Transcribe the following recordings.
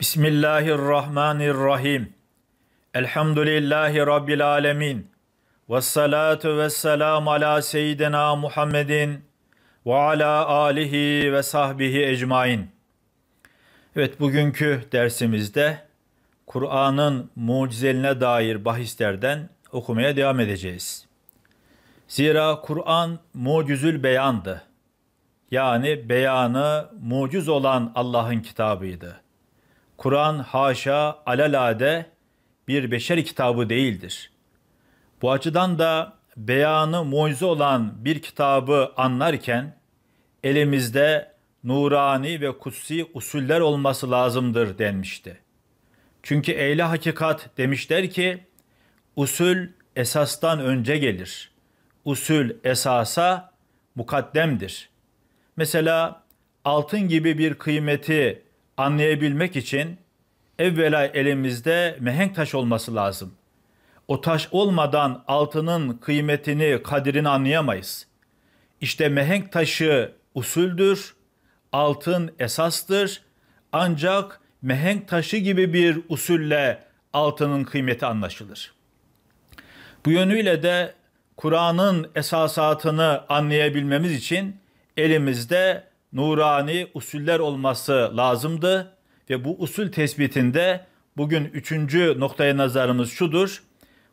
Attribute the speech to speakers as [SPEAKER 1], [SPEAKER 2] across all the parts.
[SPEAKER 1] Bismillahirrahmanirrahim. Elhamdülillahi Rabbil alemin. Vessalatu vesselam ala seyyidina Muhammedin ve ala alihi ve sahbihi ecmain. Evet bugünkü dersimizde Kur'an'ın mucizeline dair bahislerden okumaya devam edeceğiz. Zira Kur'an mucizül beyandı. Yani beyanı muciz olan Allah'ın kitabıydı.'' Kur'an haşa alalade bir beşer kitabı değildir. Bu açıdan da beyanı mucize olan bir kitabı anlarken elimizde nurani ve kutsi usuller olması lazımdır denmişti. Çünkü eyle hakikat demişler ki usul esastan önce gelir. Usul esasa mukaddemdir. Mesela altın gibi bir kıymeti anlayabilmek için evvela elimizde mehenk taş olması lazım. O taş olmadan altının kıymetini, kadirini anlayamayız. İşte mehenk taşı usuldür, altın esastır. Ancak mehenk taşı gibi bir usulle altının kıymeti anlaşılır. Bu yönüyle de Kur'an'ın esasatını anlayabilmemiz için elimizde nurani usuller olması lazımdı ve bu usul tespitinde bugün üçüncü noktaya nazarımız şudur.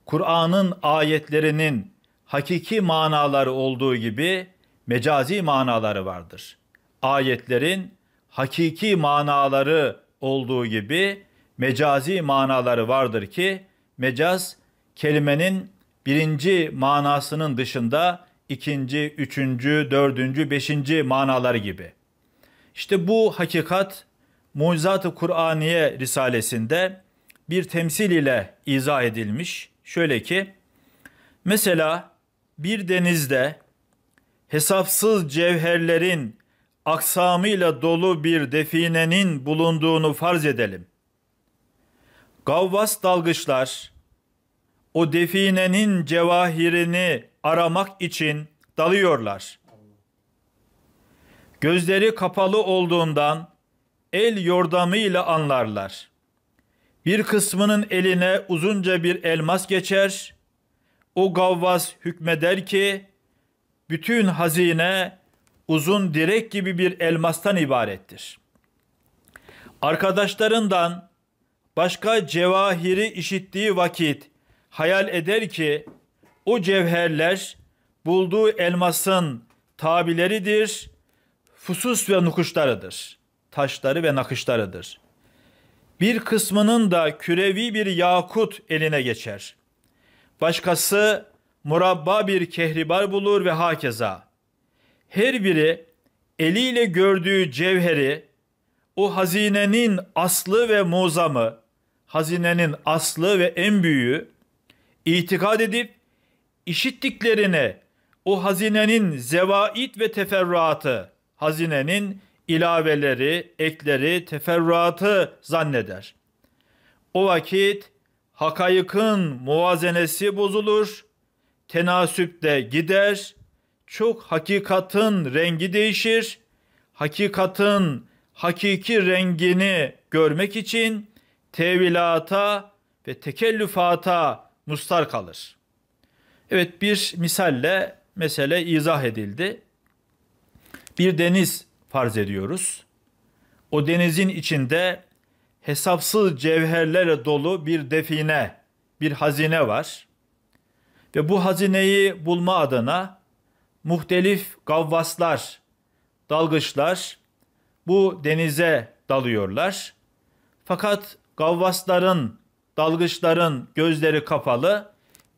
[SPEAKER 1] Kur'an'ın ayetlerinin hakiki manaları olduğu gibi mecazi manaları vardır. Ayetlerin hakiki manaları olduğu gibi mecazi manaları vardır ki mecaz kelimenin birinci manasının dışında ikinci, üçüncü, dördüncü, beşinci manaları gibi. İşte bu hakikat Mucizat-ı Kur'aniye Risalesinde bir temsil ile izah edilmiş. Şöyle ki, mesela bir denizde hesapsız cevherlerin aksamıyla dolu bir definenin bulunduğunu farz edelim. Gavvas dalgıçlar o definenin cevahirini aramak için dalıyorlar. Gözleri kapalı olduğundan el yordamıyla anlarlar. Bir kısmının eline uzunca bir elmas geçer. O gavvas hükmeder ki bütün hazine uzun direk gibi bir elmastan ibarettir. Arkadaşlarından başka cevahiri işittiği vakit hayal eder ki o cevherler bulduğu elmasın tabileridir, fusus ve nukuşlarıdır, taşları ve nakışlarıdır. Bir kısmının da kürevi bir yakut eline geçer. Başkası murabba bir kehribar bulur ve hakeza. Her biri eliyle gördüğü cevheri, o hazinenin aslı ve muzamı, hazinenin aslı ve en büyüğü, itikad edip işittiklerini o hazinenin zevait ve teferruatı, hazinenin ilaveleri, ekleri, teferruatı zanneder. O vakit hakayıkın muvazenesi bozulur, tenasüp de gider, çok hakikatın rengi değişir, hakikatın hakiki rengini görmek için tevilata ve tekellüfata mustar kalır.'' Evet bir misalle mesele izah edildi. Bir deniz farz ediyoruz. O denizin içinde hesapsız cevherlerle dolu bir define, bir hazine var. Ve bu hazineyi bulma adına muhtelif gavvaslar, dalgıçlar bu denize dalıyorlar. Fakat gavvasların, dalgıçların gözleri kapalı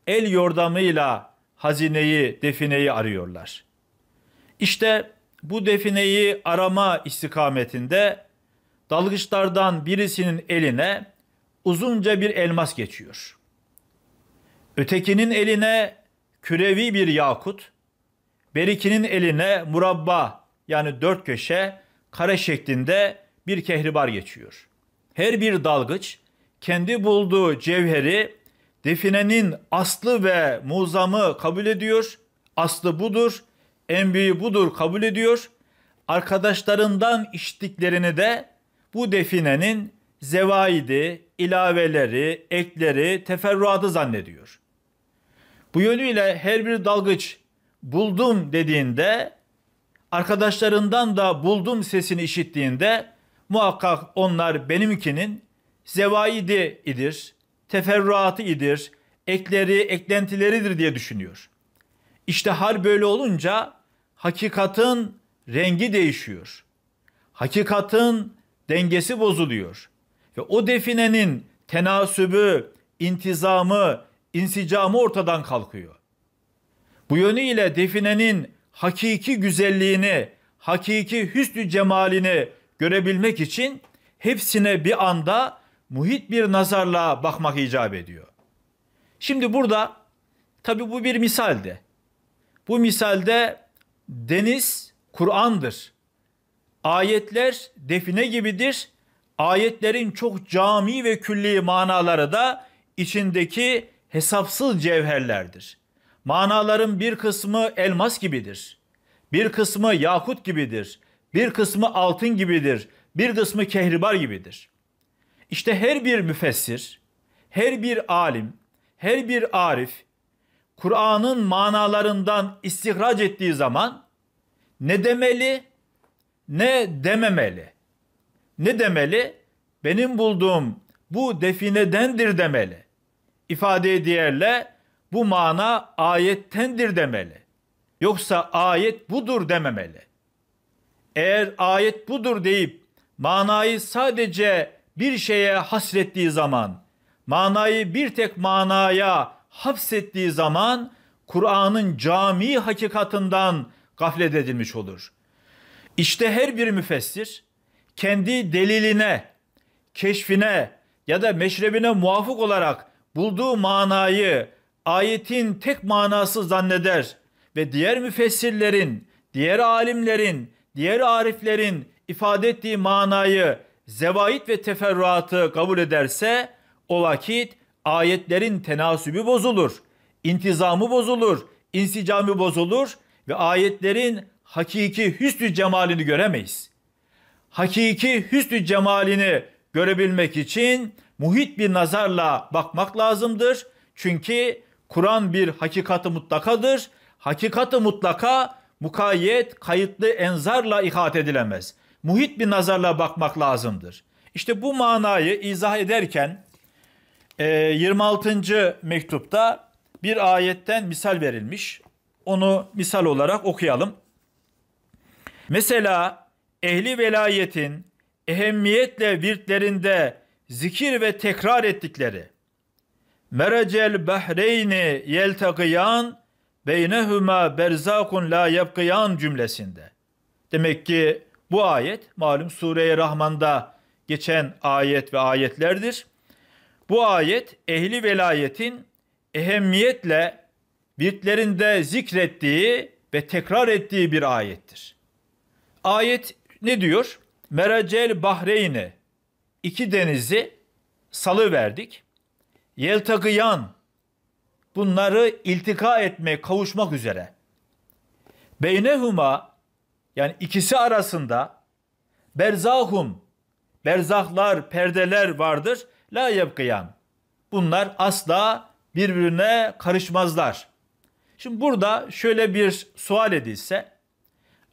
[SPEAKER 1] el yordamıyla hazineyi, defineyi arıyorlar. İşte bu defineyi arama istikametinde dalgıçlardan birisinin eline uzunca bir elmas geçiyor. Ötekinin eline kürevi bir yakut, berikinin eline murabba yani dört köşe kare şeklinde bir kehribar geçiyor. Her bir dalgıç kendi bulduğu cevheri Definenin aslı ve muzamı kabul ediyor. Aslı budur. En büyüğü budur kabul ediyor. Arkadaşlarından içtiklerini de bu definenin zevaidi, ilaveleri, ekleri, teferruatı zannediyor. Bu yönüyle her bir dalgıç buldum dediğinde arkadaşlarından da buldum sesini işittiğinde muhakkak onlar benimkinin zevaidi idir teferruatı idir, ekleri, eklentileridir diye düşünüyor. İşte hal böyle olunca hakikatın rengi değişiyor. hakikatın dengesi bozuluyor. Ve o definenin tenasübü, intizamı, insicamı ortadan kalkıyor. Bu yönüyle definenin hakiki güzelliğini, hakiki hüsnü cemalini görebilmek için hepsine bir anda muhit bir nazarla bakmak icap ediyor. Şimdi burada tabi bu bir misalde. Bu misalde deniz Kur'an'dır. Ayetler define gibidir. Ayetlerin çok cami ve külli manaları da içindeki hesapsız cevherlerdir. Manaların bir kısmı elmas gibidir. Bir kısmı yakut gibidir. Bir kısmı altın gibidir. Bir kısmı kehribar gibidir. İşte her bir müfessir, her bir alim, her bir arif Kur'an'ın manalarından istihraç ettiği zaman ne demeli, ne dememeli. Ne demeli? Benim bulduğum bu definedendir demeli. İfade diğerle bu mana ayettendir demeli. Yoksa ayet budur dememeli. Eğer ayet budur deyip manayı sadece bir şeye hasrettiği zaman, manayı bir tek manaya hapsettiği zaman Kur'an'ın cami hakikatından gaflet edilmiş olur. İşte her bir müfessir kendi deliline, keşfine ya da meşrebine muvafık olarak bulduğu manayı ayetin tek manası zanneder ve diğer müfessirlerin, diğer alimlerin, diğer ariflerin ifade ettiği manayı zevait ve teferruatı kabul ederse o vakit ayetlerin tenasübü bozulur, intizamı bozulur, insicamı bozulur ve ayetlerin hakiki hüsnü cemalini göremeyiz. Hakiki hüsnü cemalini görebilmek için muhit bir nazarla bakmak lazımdır. Çünkü Kur'an bir hakikati mutlakadır. Hakikati mutlaka mukayyet, kayıtlı enzarla ihat edilemez muhit bir nazarla bakmak lazımdır. İşte bu manayı izah ederken 26. E, mektupta bir ayetten misal verilmiş. Onu misal olarak okuyalım. Mesela ehli velayetin ehemmiyetle virtlerinde zikir ve tekrar ettikleri Merecel behreyni yeltegiyan beynehuma berzakun la yebkiyan cümlesinde. Demek ki bu ayet malum Sure-i Rahman'da geçen ayet ve ayetlerdir. Bu ayet ehli velayetin ehemmiyetle virtlerinde zikrettiği ve tekrar ettiği bir ayettir. Ayet ne diyor? Meracel Bahreyn'e iki denizi salı verdik. Yeltakıyan bunları iltika etmeye kavuşmak üzere. Beynehuma yani ikisi arasında berzahum berzahlar, perdeler vardır. La yebkıyan. Bunlar asla birbirine karışmazlar. Şimdi burada şöyle bir sual edilse,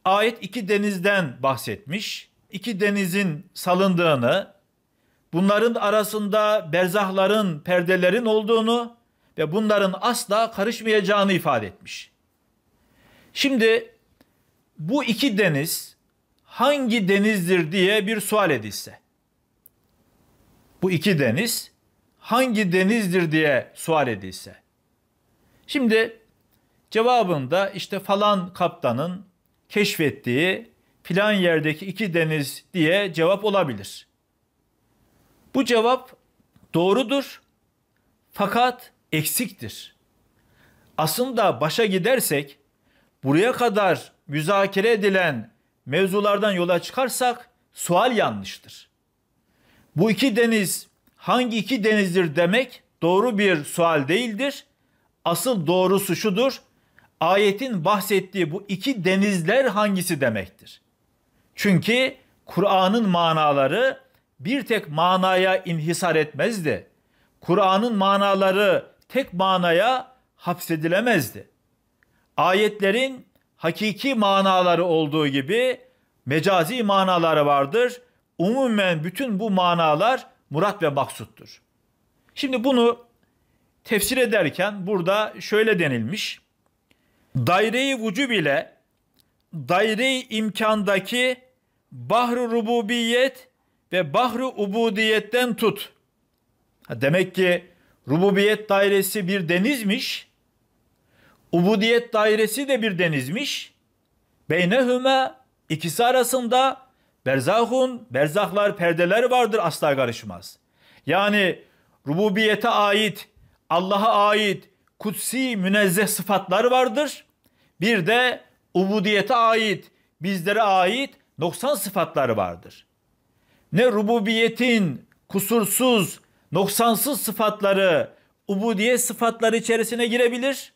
[SPEAKER 1] ayet iki denizden bahsetmiş. İki denizin salındığını, bunların arasında berzahların, perdelerin olduğunu ve bunların asla karışmayacağını ifade etmiş. Şimdi bu iki deniz hangi denizdir diye bir sual edilse. Bu iki deniz hangi denizdir diye sual edilse. Şimdi cevabında işte falan kaptanın keşfettiği plan yerdeki iki deniz diye cevap olabilir. Bu cevap doğrudur fakat eksiktir. Aslında başa gidersek buraya kadar müzakere edilen mevzulardan yola çıkarsak sual yanlıştır. Bu iki deniz hangi iki denizdir demek doğru bir sual değildir. Asıl doğrusu şudur. Ayetin bahsettiği bu iki denizler hangisi demektir? Çünkü Kur'an'ın manaları bir tek manaya inhisar etmezdi. Kur'an'ın manaları tek manaya hapsedilemezdi. Ayetlerin hakiki manaları olduğu gibi mecazi manaları vardır. Umumen bütün bu manalar murat ve maksuttur. Şimdi bunu tefsir ederken burada şöyle denilmiş. Daire-i vücub ile daire-i imkandaki bahru rububiyet ve bahru ubudiyetten tut. Ha demek ki rububiyet dairesi bir denizmiş. Ubudiyet dairesi de bir denizmiş. Beynehüme ikisi arasında berzahun, berzahlar, perdeler vardır asla karışmaz. Yani rububiyete ait, Allah'a ait kutsi münezzeh sıfatlar vardır. Bir de ubudiyete ait, bizlere ait noksan sıfatları vardır. Ne rububiyetin kusursuz, noksansız sıfatları ubudiyet sıfatları içerisine girebilir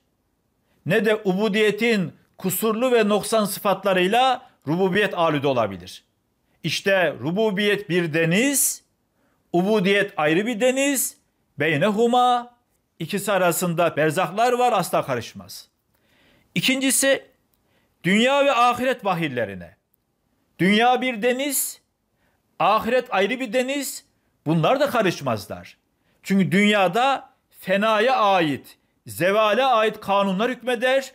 [SPEAKER 1] ne de ubudiyetin kusurlu ve noksan sıfatlarıyla rububiyet alüde olabilir. İşte rububiyet bir deniz, ubudiyet ayrı bir deniz, beynehuma ikisi arasında berzaklar var asla karışmaz. İkincisi dünya ve ahiret vahirlerine. Dünya bir deniz, ahiret ayrı bir deniz, bunlar da karışmazlar. Çünkü dünyada fenaya ait, zevale ait kanunlar hükmeder.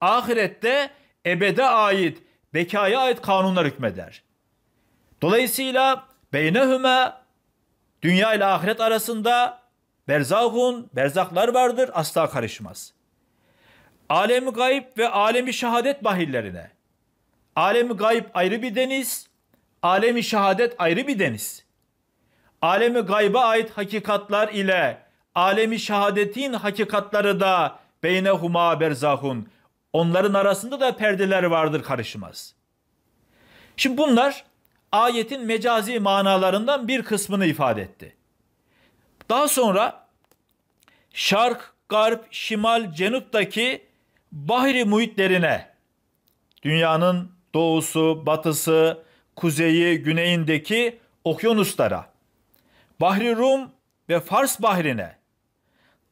[SPEAKER 1] Ahirette ebede ait, bekaya ait kanunlar hükmeder. Dolayısıyla beynehüme dünya ile ahiret arasında berzahun, berzaklar vardır, asla karışmaz. Alemi gayb ve alemi şehadet bahillerine. Alemi gayb ayrı bir deniz, alemi şehadet ayrı bir deniz. Alemi gayba ait hakikatlar ile alemi şehadetin hakikatları da beyne huma berzahun. Onların arasında da perdeler vardır karışmaz. Şimdi bunlar ayetin mecazi manalarından bir kısmını ifade etti. Daha sonra şark, garp, şimal, cenuptaki bahri muhitlerine dünyanın doğusu, batısı, kuzeyi, güneyindeki okyanuslara, Bahri Rum ve Fars Bahri'ne,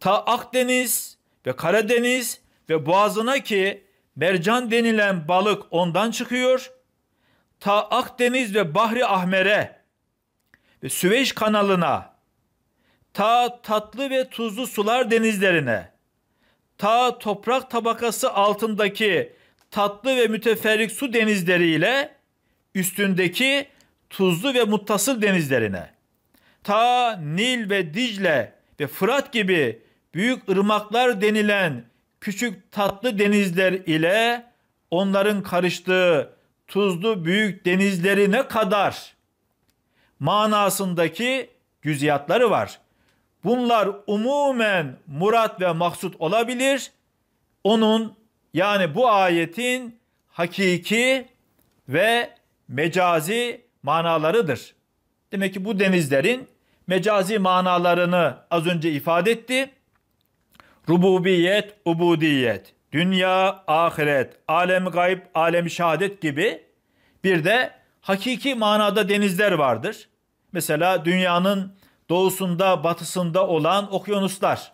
[SPEAKER 1] ta Akdeniz ve Karadeniz ve boğazına ki mercan denilen balık ondan çıkıyor. Ta Akdeniz ve Bahri Ahmer'e ve Süveyş kanalına, ta tatlı ve tuzlu sular denizlerine, ta toprak tabakası altındaki tatlı ve müteferrik su denizleriyle üstündeki tuzlu ve muttasıl denizlerine, ta Nil ve Dicle ve Fırat gibi büyük ırmaklar denilen küçük tatlı denizler ile onların karıştığı tuzlu büyük denizleri ne kadar manasındaki cüziyatları var. Bunlar umumen murat ve maksut olabilir. Onun yani bu ayetin hakiki ve mecazi manalarıdır. Demek ki bu denizlerin mecazi manalarını az önce ifade etti. Rububiyet, ubudiyet, dünya, ahiret, alem gayb, alem şehadet gibi bir de hakiki manada denizler vardır. Mesela dünyanın doğusunda, batısında olan okyanuslar.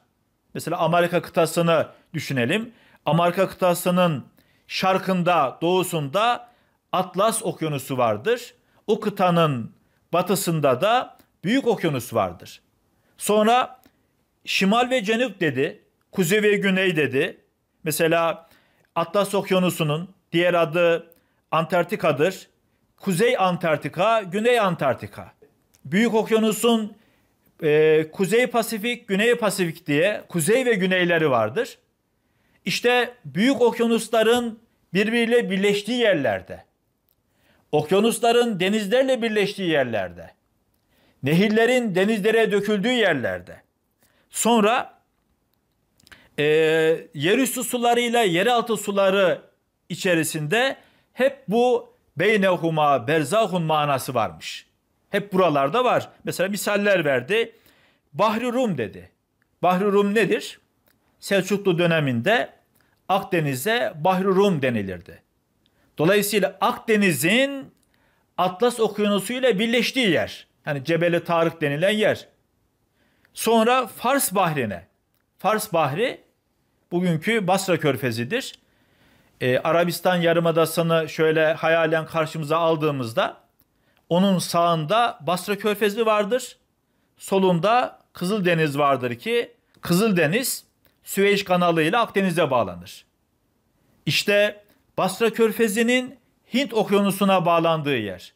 [SPEAKER 1] Mesela Amerika kıtasını düşünelim. Amerika kıtasının şarkında, doğusunda Atlas Okyanusu vardır. O kıtanın batısında da Büyük Okyanus vardır. Sonra şimal ve cenüp dedi kuzey ve güney dedi. Mesela Atlas Okyanusu'nun diğer adı Antarktika'dır. Kuzey Antarktika, Güney Antarktika. Büyük Okyanus'un e, Kuzey Pasifik, Güney Pasifik diye kuzey ve güneyleri vardır. İşte büyük okyanusların birbiriyle birleştiği yerlerde, okyanusların denizlerle birleştiği yerlerde, nehirlerin denizlere döküldüğü yerlerde, sonra e, yerüstü sularıyla yeraltı suları içerisinde hep bu beynehuma berzahun manası varmış. Hep buralarda var. Mesela misaller verdi. Bahri Rum dedi. Bahri Rum nedir? Selçuklu döneminde Akdeniz'e Bahri Rum denilirdi. Dolayısıyla Akdeniz'in Atlas Okyanusu ile birleştiği yer. Yani Cebeli Tarık denilen yer. Sonra Fars Bahri'ne Fars Bahri bugünkü Basra Körfezi'dir. Ee, Arabistan Yarımadası'nı şöyle hayalen karşımıza aldığımızda onun sağında Basra Körfezi vardır. Solunda Kızıldeniz vardır ki Kızıldeniz Süveyş Kanalı ile Akdeniz'e bağlanır. İşte Basra Körfezi'nin Hint Okyanusu'na bağlandığı yer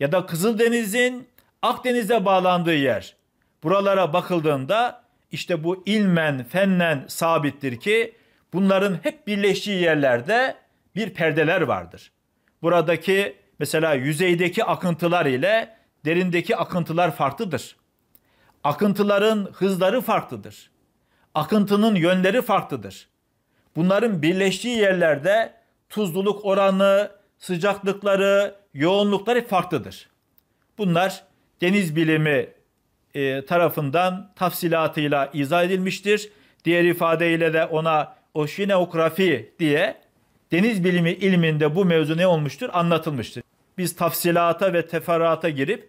[SPEAKER 1] ya da Kızıldeniz'in Akdeniz'e bağlandığı yer. Buralara bakıldığında işte bu ilmen, fennen sabittir ki bunların hep birleştiği yerlerde bir perdeler vardır. Buradaki mesela yüzeydeki akıntılar ile derindeki akıntılar farklıdır. Akıntıların hızları farklıdır. Akıntının yönleri farklıdır. Bunların birleştiği yerlerde tuzluluk oranı, sıcaklıkları, yoğunlukları farklıdır. Bunlar deniz bilimi e, tarafından tafsilatıyla izah edilmiştir. Diğer ifadeyle de ona oşineografi diye deniz bilimi ilminde bu mevzu ne olmuştur? Anlatılmıştır. Biz tafsilata ve teferrata girip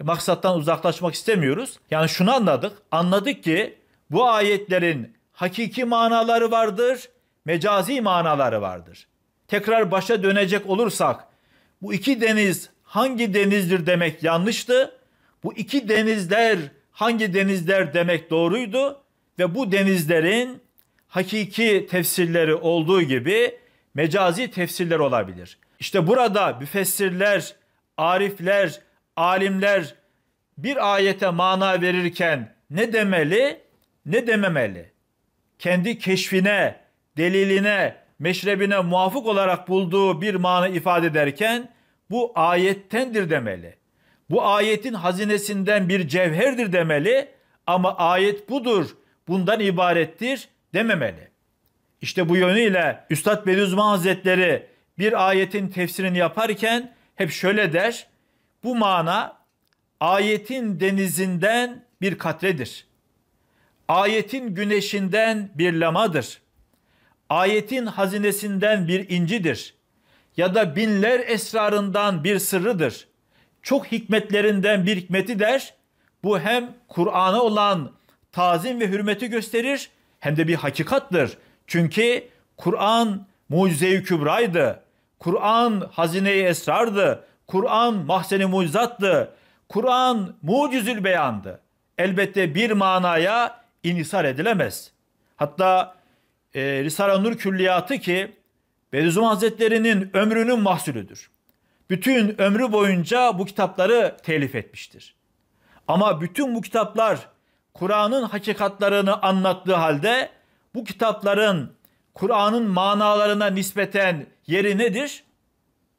[SPEAKER 1] e, maksattan uzaklaşmak istemiyoruz. Yani şunu anladık. Anladık ki bu ayetlerin hakiki manaları vardır, mecazi manaları vardır. Tekrar başa dönecek olursak bu iki deniz hangi denizdir demek yanlıştı. Bu iki denizler hangi denizler demek doğruydu ve bu denizlerin hakiki tefsirleri olduğu gibi mecazi tefsirler olabilir. İşte burada müfessirler, arifler, alimler bir ayete mana verirken ne demeli, ne dememeli? Kendi keşfine, deliline, meşrebine muvafık olarak bulduğu bir mana ifade ederken bu ayettendir demeli. Bu ayetin hazinesinden bir cevherdir demeli ama ayet budur, bundan ibarettir dememeli. İşte bu yönüyle Üstad Bediüzzaman Hazretleri bir ayetin tefsirini yaparken hep şöyle der. Bu mana ayetin denizinden bir katredir. Ayetin güneşinden bir lamadır. Ayetin hazinesinden bir incidir. Ya da binler esrarından bir sırrıdır çok hikmetlerinden bir hikmeti der. Bu hem Kur'an'a olan tazim ve hürmeti gösterir hem de bir hakikattır. Çünkü Kur'an mucize-i kübraydı. Kur'an hazine-i esrardı. Kur'an mahzeni mucizattı. Kur'an mucizül beyandı. Elbette bir manaya inisar edilemez. Hatta e, Risale-i Nur külliyatı ki Bediüzzaman Hazretleri'nin ömrünün mahsulüdür bütün ömrü boyunca bu kitapları telif etmiştir. Ama bütün bu kitaplar Kur'an'ın hakikatlarını anlattığı halde bu kitapların Kur'an'ın manalarına nispeten yeri nedir?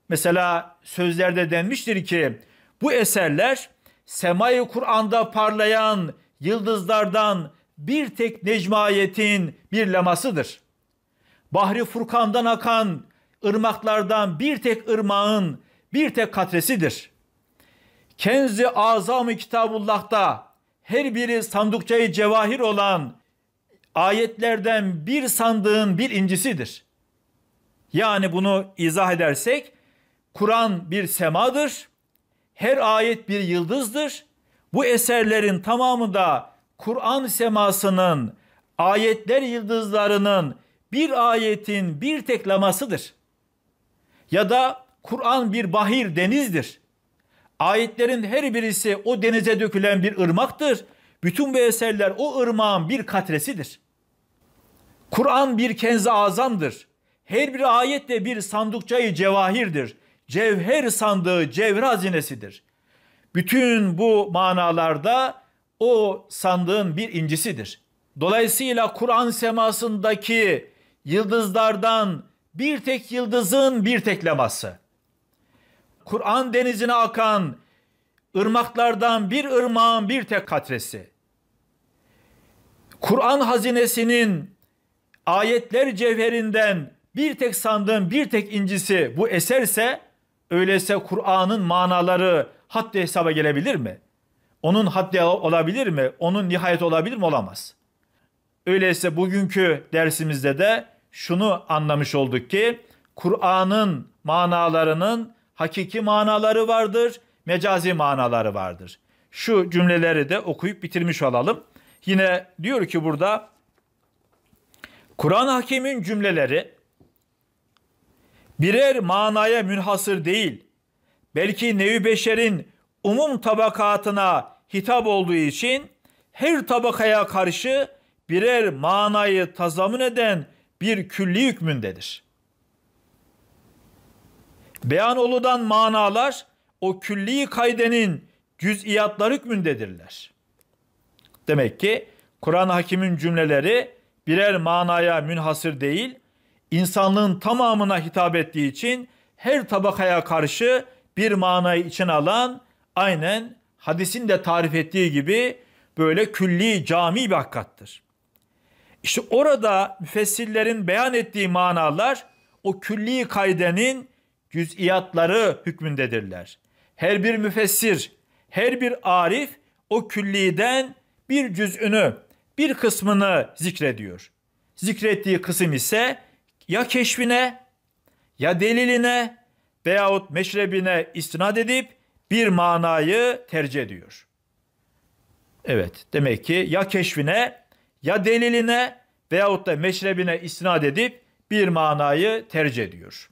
[SPEAKER 1] Mesela sözlerde denmiştir ki bu eserler semayı Kur'an'da parlayan yıldızlardan bir tek necmayetin bir lemasıdır. Bahri Furkan'dan akan ırmaklardan bir tek ırmağın bir tek katresidir. Kenzi Azam-ı Kitabullah'ta her biri sandıkçayı cevahir olan ayetlerden bir sandığın bir incisidir. Yani bunu izah edersek Kur'an bir semadır. Her ayet bir yıldızdır. Bu eserlerin tamamı da Kur'an semasının, ayetler yıldızlarının bir ayetin bir tek lamasıdır. Ya da Kur'an bir bahir denizdir. Ayetlerin her birisi o denize dökülen bir ırmaktır. Bütün bu eserler o ırmağın bir katresidir. Kur'an bir kenz azamdır. Her bir ayet de bir sandukçayı cevahirdir. Cevher sandığı cevher hazinesidir. Bütün bu manalarda o sandığın bir incisidir. Dolayısıyla Kur'an semasındaki yıldızlardan bir tek yıldızın bir tek leması. Kur'an denizine akan ırmaklardan bir ırmağın bir tek katresi. Kur'an hazinesinin ayetler cevherinden bir tek sandığın bir tek incisi bu eserse öyleyse Kur'an'ın manaları haddi hesaba gelebilir mi? Onun haddi olabilir mi? Onun nihayet olabilir mi? Olamaz. Öyleyse bugünkü dersimizde de şunu anlamış olduk ki Kur'an'ın manalarının hakiki manaları vardır, mecazi manaları vardır. Şu cümleleri de okuyup bitirmiş olalım. Yine diyor ki burada Kur'an hakimin cümleleri birer manaya münhasır değil, belki nevi beşerin umum tabakatına hitap olduğu için her tabakaya karşı birer manayı tazamun eden bir külli hükmündedir.'' Beyanoğlu'dan manalar o külli kaydenin cüz'iyatları hükmündedirler. Demek ki Kur'an-ı Hakim'in cümleleri birer manaya münhasır değil, insanlığın tamamına hitap ettiği için her tabakaya karşı bir manayı için alan aynen hadisin de tarif ettiği gibi böyle külli cami bir hakkattır. İşte orada müfessirlerin beyan ettiği manalar o külli kaydenin cüz'iyatları hükmündedirler. Her bir müfessir, her bir arif o külliden bir cüz'ünü, bir kısmını zikrediyor. Zikrettiği kısım ise ya keşfine ya deliline veyahut meşrebine istinad edip bir manayı tercih ediyor. Evet demek ki ya keşfine ya deliline veyahut da meşrebine istinad edip bir manayı tercih ediyor.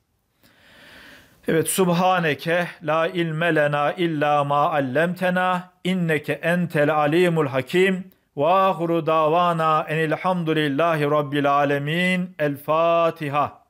[SPEAKER 1] Evet subhaneke la ilme lena illa ma allamtena inneke entel alimul hakim ve ahuru davana enilhamdülillahi rabbil alemin el Fatiha.